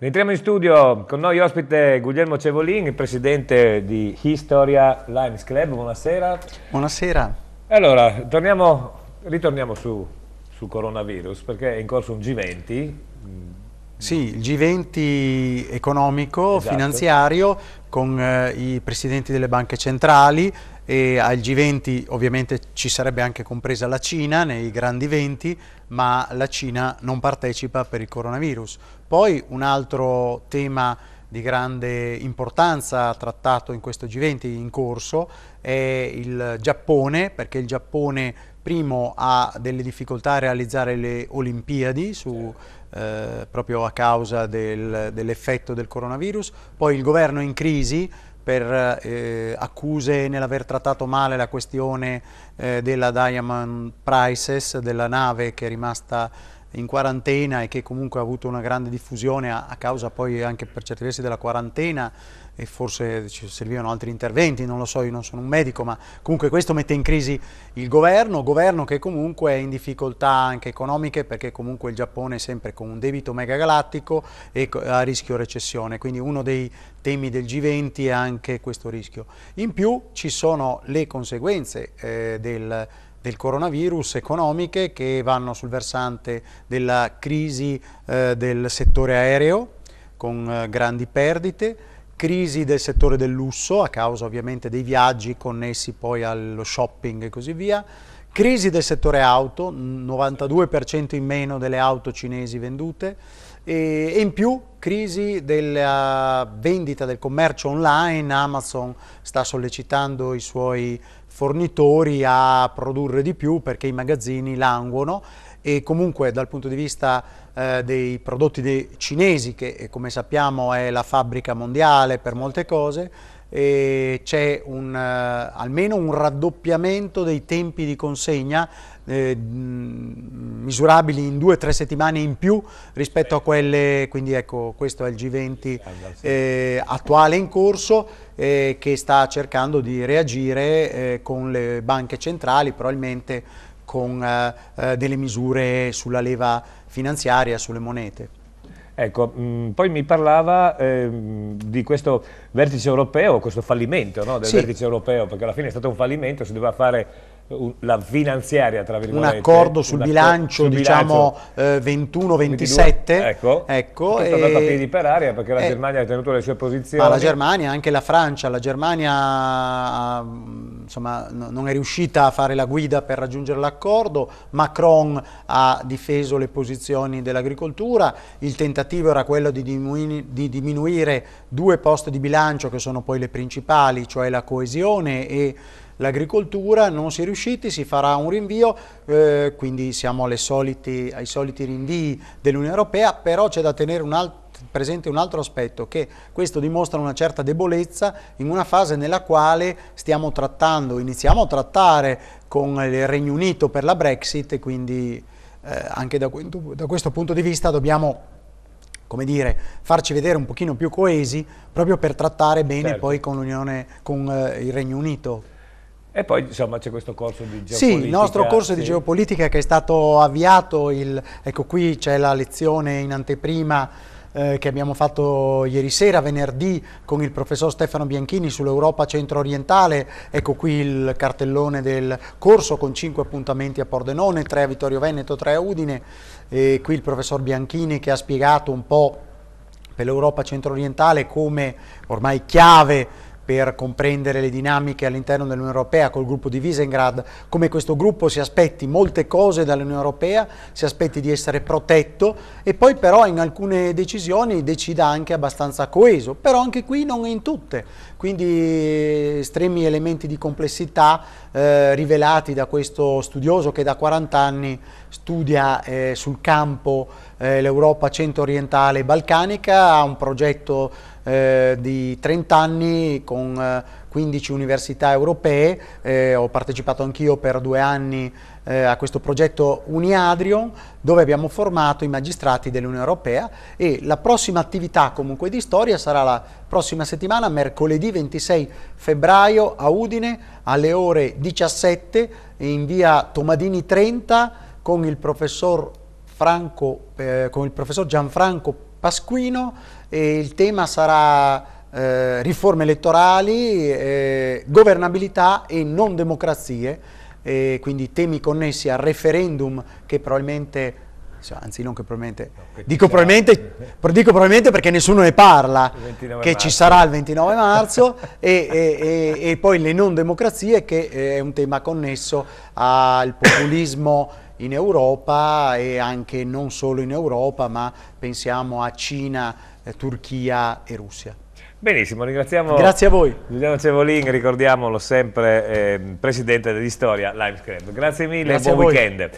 Rientriamo in studio con noi ospite Guglielmo Cevolin, presidente di Historia Limes Club. Buonasera. Buonasera. Allora, torniamo, ritorniamo su, sul coronavirus perché è in corso un G20. Mm. Sì, il G20 economico, esatto. finanziario, con eh, i presidenti delle banche centrali, e al G20 ovviamente ci sarebbe anche compresa la Cina nei grandi eventi, ma la Cina non partecipa per il coronavirus. Poi un altro tema di grande importanza trattato in questo G20 in corso è il Giappone, perché il Giappone primo ha delle difficoltà a realizzare le Olimpiadi su, eh, proprio a causa del, dell'effetto del coronavirus, poi il governo è in crisi, per eh, accuse nell'aver trattato male la questione eh, della Diamond Prices, della nave che è rimasta in quarantena e che comunque ha avuto una grande diffusione a, a causa poi anche per certi versi della quarantena e forse ci servivano altri interventi, non lo so, io non sono un medico, ma comunque questo mette in crisi il governo, governo che comunque è in difficoltà anche economiche perché comunque il Giappone è sempre con un debito megagalattico e a rischio recessione, quindi uno dei temi del G20 è anche questo rischio. In più ci sono le conseguenze eh, del del coronavirus, economiche che vanno sul versante della crisi eh, del settore aereo con eh, grandi perdite, crisi del settore del lusso a causa ovviamente dei viaggi connessi poi allo shopping e così via, crisi del settore auto, 92% in meno delle auto cinesi vendute e, e in più crisi della vendita del commercio online, Amazon sta sollecitando i suoi fornitori a produrre di più perché i magazzini languono e comunque dal punto di vista eh, dei prodotti dei cinesi che eh, come sappiamo è la fabbrica mondiale per molte cose c'è eh, almeno un raddoppiamento dei tempi di consegna eh, misurabili in due o tre settimane in più rispetto a quelle, quindi ecco questo è il G20 eh, attuale in corso eh, che sta cercando di reagire eh, con le banche centrali, probabilmente con eh, eh delle misure sulla leva finanziaria, sulle monete. Ecco, mh, mm, poi mi parlava eh, di questo vertice europeo, questo fallimento no, del sì. vertice europeo, perché alla fine è stato un fallimento, si doveva fare la finanziaria, tra virgolette. Un accordo sul un bilancio, accordo, diciamo, eh, 21-27. Ecco, ecco, è e... andata a piedi per aria perché la eh, Germania ha tenuto le sue posizioni. Ma la Germania, anche la Francia, la Germania mm, insomma, non è riuscita a fare la guida per raggiungere l'accordo, Macron ha difeso le posizioni dell'agricoltura, il tentativo era quello di diminuire, di diminuire due poste di bilancio che sono poi le principali, cioè la coesione e l'agricoltura, non si è riusciti, si farà un rinvio, eh, quindi siamo soliti, ai soliti rinvii dell'Unione Europea, però c'è da tenere un altro presente un altro aspetto, che questo dimostra una certa debolezza in una fase nella quale stiamo trattando, iniziamo a trattare con il Regno Unito per la Brexit e quindi eh, anche da, da questo punto di vista dobbiamo come dire, farci vedere un pochino più coesi proprio per trattare bene certo. poi con, con eh, il Regno Unito. E poi insomma c'è questo corso di geopolitica. Sì, il nostro corso sì. di geopolitica che è stato avviato, il, ecco qui c'è la lezione in anteprima eh, che abbiamo fatto ieri sera, venerdì, con il professor Stefano Bianchini sull'Europa centro-orientale. Ecco qui il cartellone del corso con cinque appuntamenti a Pordenone, tre a Vittorio Veneto, tre a Udine. E qui il professor Bianchini che ha spiegato un po' per l'Europa centro-orientale come ormai chiave per comprendere le dinamiche all'interno dell'Unione Europea col gruppo di Visegrad, come questo gruppo si aspetti molte cose dall'Unione Europea, si aspetti di essere protetto e poi però in alcune decisioni decida anche abbastanza coeso, però anche qui non in tutte, quindi eh, estremi elementi di complessità eh, rivelati da questo studioso che da 40 anni studia eh, sul campo eh, l'Europa centro-orientale e balcanica, ha un progetto eh, di 30 anni con 15 eh, università europee, eh, ho partecipato anch'io per due anni eh, a questo progetto Uniadrion dove abbiamo formato i magistrati dell'Unione Europea e la prossima attività comunque di storia sarà la prossima settimana, mercoledì 26 febbraio a Udine alle ore 17 in via Tomadini 30 con il professor, Franco, eh, con il professor Gianfranco Pasquino e il tema sarà eh, riforme elettorali, eh, governabilità e non democrazie, eh, quindi temi connessi al referendum che probabilmente cioè, anzi non che probabilmente, no, dico, probabilmente dico, probabilmente, perché nessuno ne parla, che marzo. ci sarà il 29 marzo e, e, e, e, poi le non democrazie che è un tema connesso al populismo in Europa e anche non solo in Europa, ma pensiamo a Cina, eh, Turchia e Russia. Benissimo, ringraziamo Grazie a voi. Giuliano Cevolin, ricordiamolo sempre eh, presidente dell'Istoria Limes Club. Grazie mille Grazie e buon weekend.